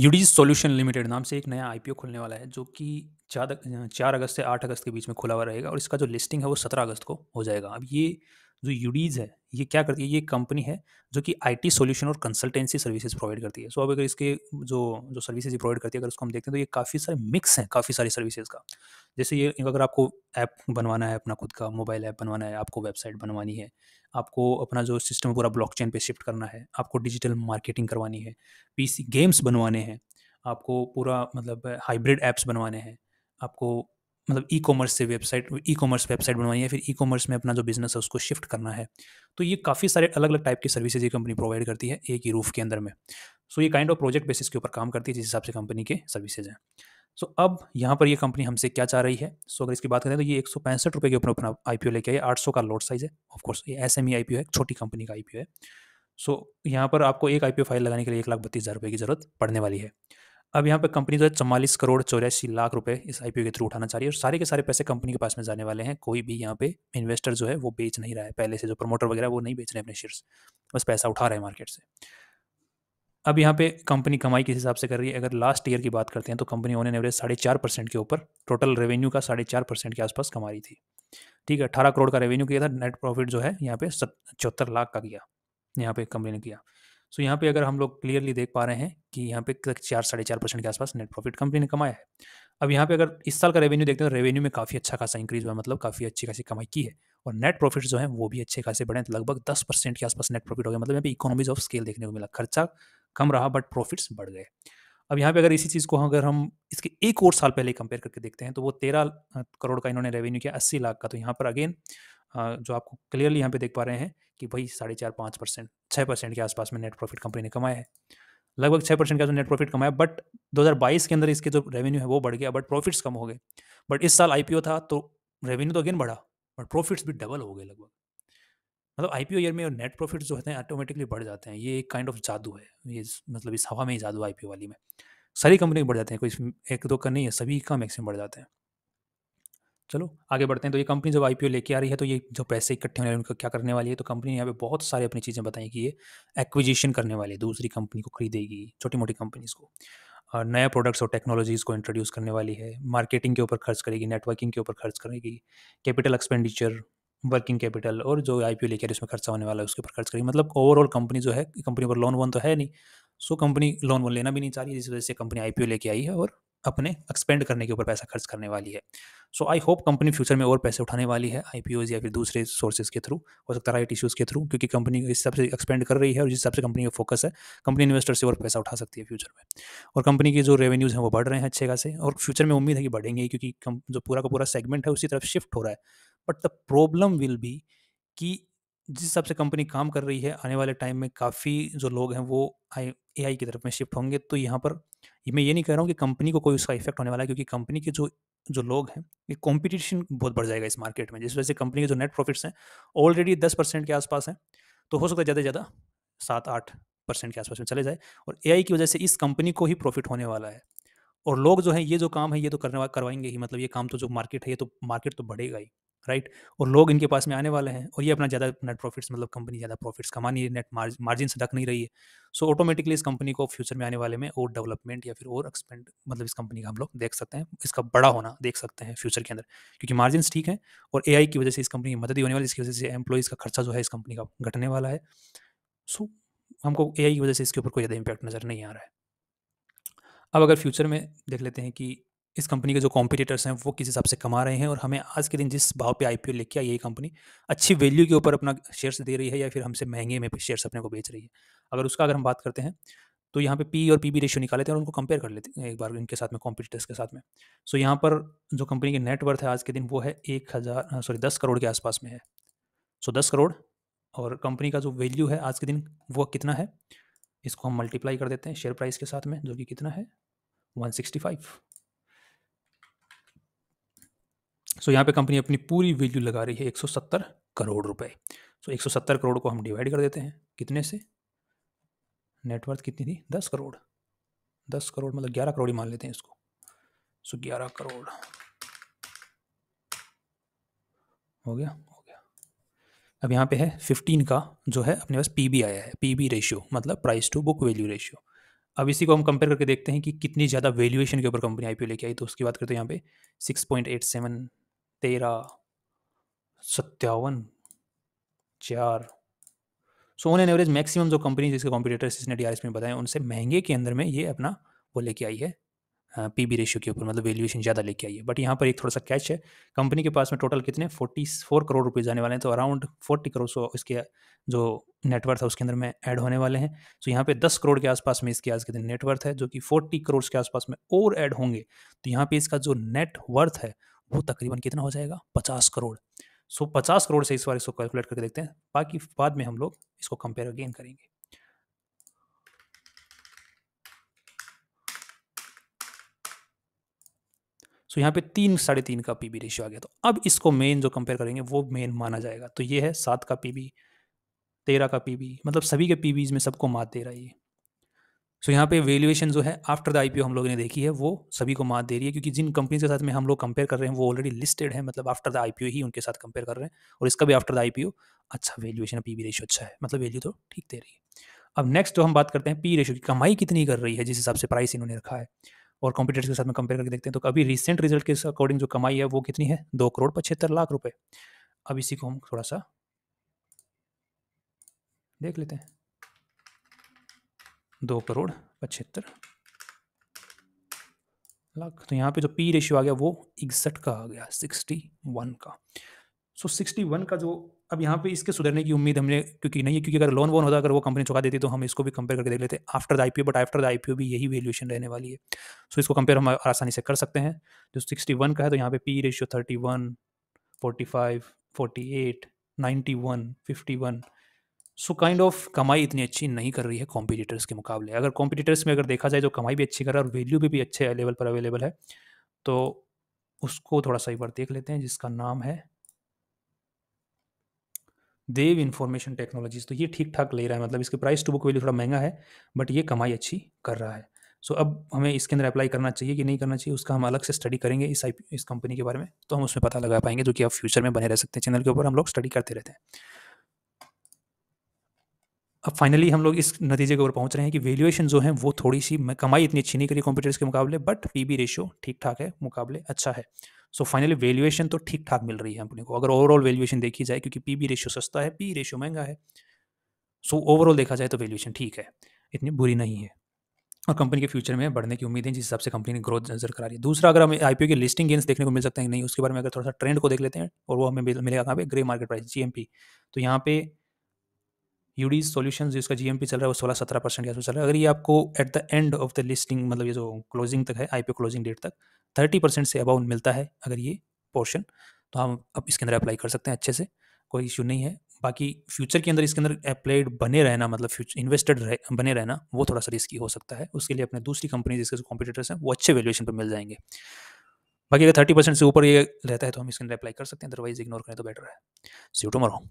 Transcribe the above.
UD solution limited नाम से एक नया आईपीओ खुलने वाला है जो कि चार चार अगस्त से आठ अगस्त के बीच में खुला हुआ रहेगा और इसका जो लिस्टिंग है वो सत्रह अगस्त को हो जाएगा अब ये जो यूडीज है ये क्या करती है ये कंपनी है जो कि आईटी सॉल्यूशन और कंसल्टेंसी सर्विसेज प्रोवाइड करती है सो so, अब अगर इसके जो जो सर्विसेज ये प्रोवाइड करती है अगर उसको हम देखते हैं तो ये काफ़ी सारे मिक्स हैं काफ़ी सारी सर्विसेज का जैसे ये अगर आपको ऐप बनवाना है अपना खुद का मोबाइल ऐप बनवाना है आपको वेबसाइट बनवानी है आपको अपना जो सिस्टम पूरा ब्लॉक चेन शिफ्ट करना है आपको डिजिटल मार्केटिंग करवानी है पी गेम्स बनवाने हैं आपको पूरा मतलब हाइब्रिड ऐप्स बनवाने हैं आपको मतलब ई कॉमर्स से वेबसाइट ई कॉमर्स वेबसाइट बनवाई है फिर ई कॉमर्स में अपना जो बिज़नेस है उसको शिफ्ट करना है तो ये काफ़ी सारे अलग अलग टाइप की सर्विसेज ये कंपनी प्रोवाइड करती है एक ही रूफ के अंदर में सो so, ये काइंड ऑफ प्रोजेक्ट बेसिस के ऊपर काम करती है जिस हिसाब से कंपनी के सर्विसेज हैं सो so, अब यहाँ पर ये कंपनी हमसे क्या चाह रही है सो so, अगर इसकी बात करें तो ये एक सौ पैंसठ रुपये के ऊपर अपना आई पी ओ लेके आई आठ सौ का लोड साइज़ है ऑफकोर्स ये S M E I P O है छोटी कंपनी का आई पी ओ है सो so, यहाँ पर आपको एक आई पी ओ फाइल लगाने के लिए एक लाख बत्तीस हज़ार रुपये की ज़रूरत पड़ने वाली है अब यहाँ पे कंपनी जो है चौवालीस करोड़ चौरासी लाख रुपए इस आईपीओ के थ्रू उठाना चाह रही है और सारे के सारे पैसे कंपनी के पास में जाने वाले हैं कोई भी यहाँ पे इन्वेस्टर जो है वो बेच नहीं रहा है पहले से जो प्रमोटर वगैरह वो नहीं बेच रहे अपने शेयर्स बस पैसा उठा रहे हैं मार्केट से अब यहाँ पे कंपनी कमाई किस हिसाब से कर रही है अगर लास्ट ईयर की बात करते हैं तो कंपनी ओन एवरेज साढ़े चार परसेंट के ऊपर टोटल रेवेन्यू का साढ़े चार परसेंट के आसपास कमा रही थी ठीक है अठारह करोड़ का रेवेन्यू किया था नेट प्रॉफिट जो है यहाँ पे चौहत्तर लाख का किया यहाँ पे कंपनी ने किया सो यहाँ पे अगर हम लोग क्लियरली देख पा रहे हैं कि यहाँ पे चार साढ़े चार परसेंट के आसपास नेट प्रॉफिट कंपनी ने कमाया है अब यहाँ पे अगर इस साल का रेवेन्यू देखते हैं तो रेवेन्यू में काफ़ी अच्छा खासा इंक्रीज हुआ मतलब काफ़ी अच्छी खासी कमाई की है और नेट प्रॉफिट जो है वो भी अच्छे खासे बढ़े तो लगभग दस परसेंट के आसपास नेट प्रॉफिट हो गया मतलब यहाँ पे इकोनॉमीज ऑफ स्केल देखने को मिला खर्चा कम रहा बट प्रॉफिट्स बढ़ गए अब यहाँ पे अगर इसी चीज़ को अगर हम इसके एक और साल पहले कंपेयर करके देखते हैं तो वो तेरह करोड़ का इन्होंने रेवेन्यू किया अस्सी लाख का तो यहाँ पर अगेन जो आपको क्लियरली यहाँ पे देख पा रहे हैं कि भाई साढ़े चार पाँच परसेंट छः परसेंट के आसपास में नेट प्रॉफिट कंपनी ने कमाया है लगभग छः परसेंट का जो नेट प्रॉफिट कमाया बट 2022 के अंदर इसके जो रेवेन्यू है वो बढ़ गया बट प्रॉफिट्स कम हो गए बट इस साल आईपीओ था तो रेवेन्यू तो अगेन बढ़ा बट प्रॉफिट्स भी डबल हो गए लगभग मतलब आई ईयर में नेट प्रॉफिट जो होते हैं ऑटोमेटिकली बढ़ जाते हैं ये एक काइंड ऑफ जादू है ये मतलब इस हवा में ही जादू आई वाली में सारी कंपनी बढ़ जाते हैं कोई एक दो का नहीं है सभी का मैक्सिमम बढ़ जाते हैं चलो आगे बढ़ते हैं तो ये कंपनी जब आईपीओ लेके आ रही है तो ये जो पैसे इकट्ठे होने उनका क्या करने वाली है तो कंपनी यहाँ पे बहुत सारी अपनी चीज़ें बताई कि ये एक्विजिशन करने वाली है दूसरी कंपनी को खरीदेगी छोटी मोटी कंपनीज़ को नया प्रोडक्ट्स और टेक्नोलॉजीज़ को इंट्रोड्यूस करने वाली है मार्केटिंग के ऊपर खर्च करेगी नेटवर्किंग के ऊपर खर्च करेगी कैपिटल एक्सपेंडिचर वर्किंग कैपिटल और जो आई पी लेकर उसमें खर्चा होने वाला है उसके ऊपर खर्च करेगी मतलब ओवरऑल कंपनी जो है कंपनी पर लोन वोन तो है नहीं सो कंपनी लोन वोन लेना भी नहीं चाह रही जिस वजह से कंपनी आई पी लेके आई है और अपने एक्सपेंड करने के ऊपर पैसा खर्च करने वाली है so I hope company future में और पैसे उठाने वाली है आई या फिर दूसरे सोर्सेज के थ्रू हो सकता है राइट इश्यूज़ के थ्रू क्योंकि कंपनी इस हिसाब से एक्सपेंड कर रही है और जिस हिसाब से कंपनी का फोकस है कंपनी इन्वेस्टर से और पैसा उठा सकती है फ्यूचर में और कंपनी के जो रेवेन्यूज़ हैं वो बढ़ रहे हैं अच्छे खासे और फ्यूचर में उम्मीद है कि बढ़ेंगे क्योंकि जो पूरा का पूरा सेगमेंट है उसी तरफ शिफ्ट हो रहा है but the problem will be कि जिस हिसाब से कंपनी काम कर रही है आने वाले टाइम में काफ़ी जो लोग हैं वो आई ए की तरफ में शिफ्ट होंगे तो यहाँ पर मैं ये नहीं कह रहा हूँ कि कंपनी को कोई उसका इफेक्ट होने वाला है क्योंकि कंपनी के जो जो लोग हैं ये कॉम्पिटिशन बहुत बढ़ जाएगा इस मार्केट में जिस वजह से कंपनी के जो नेट प्रॉफिट्स हैं ऑलरेडी दस परसेंट के आसपास हैं तो हो सकता है ज़्यादा से ज़्यादा सात आठ परसेंट के आसपास में चले जाए और ए की वजह से इस कंपनी को ही प्रॉफिट होने वाला है और लोग जो है ये जो काम है ये तो करने करवाएंगे ही मतलब ये काम तो जो मार्केट है ये तो मार्केट तो बढ़ेगा ही राइट और लोग इनके पास में आने वाले हैं और ये अपना ज़्यादा नेट प्रॉफिट्स मतलब कंपनी ज़्यादा प्रॉफिट्स कमा नहीं नेट मार्जिन से ढक नहीं रही है सो ऑटोमेटिकली इस कंपनी को फ्यूचर में आने वाले में और डेवलपमेंट या फिर और एक्सपेंड मतलब इस कंपनी का हम लोग देख सकते हैं इसका बड़ा होना देख सकते हैं फ्यूचर के अंदर क्योंकि मार्जिन ठीक है और ए की वजह से इस कंपनी की मदद होने वाली इसकी वजह से एम्प्लॉज़ का खर्चा जो है इस कंपनी का घटने वाला है सो हमको ए की वजह से इसके ऊपर कोई ज़्यादा इम्पैक्ट नज़र नहीं आ रहा है अब अगर फ्यूचर में देख लेते हैं कि इस कंपनी के जो कॉम्पिटिटर्स हैं वो किस हिसाब से कमा रहे हैं और हमें आज के दिन जिस भाव पे आईपीओ लेके आई यही कंपनी अच्छी वैल्यू के ऊपर अपना शेयर्स दे रही है या फिर हमसे महंगे में शेयर्स अपने को बेच रही है अगर उसका अगर हम बात करते हैं तो यहाँ पे पी और पी बी रेशियो निकाले थे और उनको कंपेयर कर लेते हैं एक बार इनके साथ में कॉम्पिटिटर्स के साथ में सो so, यहाँ पर जो कंपनी की नेटवर्थ है आज के दिन वो है एक हज़ार सॉरी दस करोड़ के आसपास में है सो so, दस करोड़ और कंपनी का जो वैल्यू है आज के दिन वो कितना है इसको हम मल्टीप्लाई कर देते हैं शेयर प्राइस के साथ में जो कि कितना है वन सिक्सटी फाइव सो यहाँ पे कंपनी अपनी पूरी वैल्यू लगा रही है 170 करोड़ रुपए सो 170 करोड़ को हम डिवाइड कर देते हैं कितने से नेटवर्थ कितनी थी दस करोड़ दस करोड़ मतलब ग्यारह करोड़ ही मान लेते हैं इसको सो 11 ग्यारह करोड़ हो गया हो गया अब यहाँ पे है फिफ्टीन का जो है अपने पास पी आया है पी रेशियो मतलब price to book value ratio अब इसी को हम कंपेयर करके देखते हैं कि कितनी ज़्यादा वैल्यूएशन के ऊपर कंपनी आईपीओ लेके आई तो उसकी बात करते हैं यहाँ पे सिक्स पॉइंट एट सेवन तेरह सत्तावन चार so on an average maximum जो कंपनी जिसके कॉम्पिटेटर जिसने डी में बताए उनसे महंगे के अंदर में ये अपना वो लेके आई है पी बी रेशियो के ऊपर मतलब वैल्यूएशन ज़्यादा लेके आई है बट यहाँ पर एक थोड़ा सा कैच है कंपनी के पास में टोटल कितने फोर्टी फोर करोड़ रुपये जाने वाले हैं तो अराउंड फोर्टी करोड़ सो इसके जो नेटवर्थ है उसके अंदर में ऐड होने वाले हैं सो यहाँ पे दस करोड़ के आसपास में इसके आज के दिन नेटवर्थ है जो कि फोर्टी करोड़ के आसपास में और ऐड होंगे तो यहाँ पे इसका जो नेटवर्थ है वो तकरीबन कितना हो जाएगा पचास करोड़ सो पचास करोड़ से इस बार इसको कैलकुलेट करके देखते हैं बाकी बाद में हम लोग इसको कंपेयर अगेन करेंगे सो यहाँ पे तीन साढ़े तीन का पीबी रेशियो आ गया तो अब इसको मेन जो कंपेयर करेंगे वो मेन माना जाएगा तो ये है सात का पीबी तेरह का पीबी मतलब सभी के पीबीज में सबको मात दे रहा है ये सो यहाँ पे वैल्यूएशन जो है आफ्टर द आईपीओ हम लोगों ने देखी है वो सभी को मात दे रही है क्योंकि जिन कंपनीज के साथ में हम लोग कंपेयर कर रहे हैं वो ऑलरेडी लिस्टेड है मतलब आफ्टर द आईपीओ ही उनके साथ कंपेयर कर रहे हैं और इसका भी आफ्टर द आईपीओ अच्छा वैल्यूएशन पी बी रेशियो अच्छा है मतलब वैल्यू तो ठीक दे रही है अब नेक्स्ट जो तो हम बात करते हैं पी रेशियो की कमाई कितनी कर रही है जिस हिसाब से प्राइस इन्होंने रखा है और कॉम्पिटेटर्स के साथ में कंपेयर करके देखते हैं तो अभी रिसेंट रिजल्ट के अकॉर्डिंग जो कमाई है वो कितनी है दो करोड़ पचहत्तर लाख रुपये अब इसी को हम थोड़ा सा देख लेते हैं दो करोड़ पचहत्तर लाख तो यहाँ पे जो पी रेशियो आ गया वो इकसठ का आ गया सिक्सटी वन का सो सिक्सटी वन का जो अब यहाँ पे इसके सुधरने की उम्मीद हमने क्योंकि नहीं है क्योंकि अगर लोन वोन होता अगर वो कंपनी चुका देती तो हम इसको भी कंपेयर करके देख लेते after the I but after the I भी यही वैल्यूएशन रहने वाली है सो so इसको कंपेयर हम आसानी से कर सकते हैं जो सिक्सटी वन का है तो यहाँ पे P ratio thirty one forty five forty eight ninety one fifty one so kind of कमाई इतनी अच्छी नहीं कर रही है कॉम्पिटिटर्स के मुकाबले अगर कॉम्पिटिटर्स में अगर देखा जाए तो कमाई भी अच्छी कर रहा है और वैल्यू भी, भी अच्छे लेवल पर अवेलेबल है तो उसको थोड़ा सा एक बार देख लेते हैं जिसका नाम है देव इंफॉर्मेशन टेक्नोलॉजीज तो ये ठीक ठाक ले रहा है मतलब इसके प्राइस टू बुक वैल्यू थोड़ा महंगा है बट ये कमाई अच्छी कर रहा है सो so, अब हमें इसके अंदर अप्लाई करना चाहिए कि नहीं करना चाहिए उसका हम अलग से स्टडी करेंगे इस आई इस कंपनी के बारे में तो हम उसमें पता लगा पाएंगे जो कि आप फ्यूचर में बने रह सकते हैं चैनल के ऊपर हम लोग स्टडी करते रहते हैं अब फाइनली हम लोग इस नतीजे के ऊपर पहुंच रहे हैं कि वैल्यूएशन जो है वो थोड़ी सी कमाई इतनी अच्छी नहीं करी कंप्यूटर्स के मुकाबले बट पी बी रेशियो ठीक ठाक है मुकाबले अच्छा है सो फाइनली वैल्यूएशन तो ठीक ठाक मिल रही है अपने को अगर ओवरऑल वैल्यूएशन देखी जाए क्योंकि पी बी रेशियो सस्ता है पी रेशियो महंगा है सो ओवरऑल देखा जाए तो वैल्यूएशन ठीक है इतनी बुरी नहीं है और कंपनी के फ्यूचर में बढ़ने की उम्मीद है जिस हिसाब से कंपनी ने ग्रोथ नजर करा रही है दूसरा अगर हमें आईपीओ के लिस्टिंग गेंस देखने को मिल सकते हैं नहीं उसके बारे में अगर थोड़ा सा ट्रेंड को देख लेते हैं और वो हमें मिलेगा कहाँ पे ग्रे मार्केट प्राइस जीएमपी तो यहाँ पे यूडी सोल्यूशन जो इसका जीएमपी चल रहा है वो सोलह सत्रह परसेंट के आसपास चल रहा है अगर ये आपको at the end of the listing मतलब ये जो क्लोजिंग तक है आईपीओ क्लोजिंग डेट तक थर्टी परसेंट से अबाउट मिलता है अगर ये पोर्शन तो हम अब इसके अंदर अप्लाई कर सकते हैं अच्छे से कोई इशू नहीं है बाकी फ्यूचर के अंदर इसके अंदर अप्लाइड बने रहना मतलब फ्यूचर इन्वेस्टेड रह, बने रहना वो थोड़ा सा रिस्की हो सकता है उसके लिए अपने दूसरी कंपनी जिसके कॉम्पिटेटर्स हैं वो अच्छे वैल्यूएशन पर मिल जाएंगे बाकी अगर थर्टी परसेंट से ऊपर ये रहता है तो हम इसके अंदर अप्लाई कर सकते हैं अदरवाइज इग्नोर करें तो बेटर है सी टू मोरू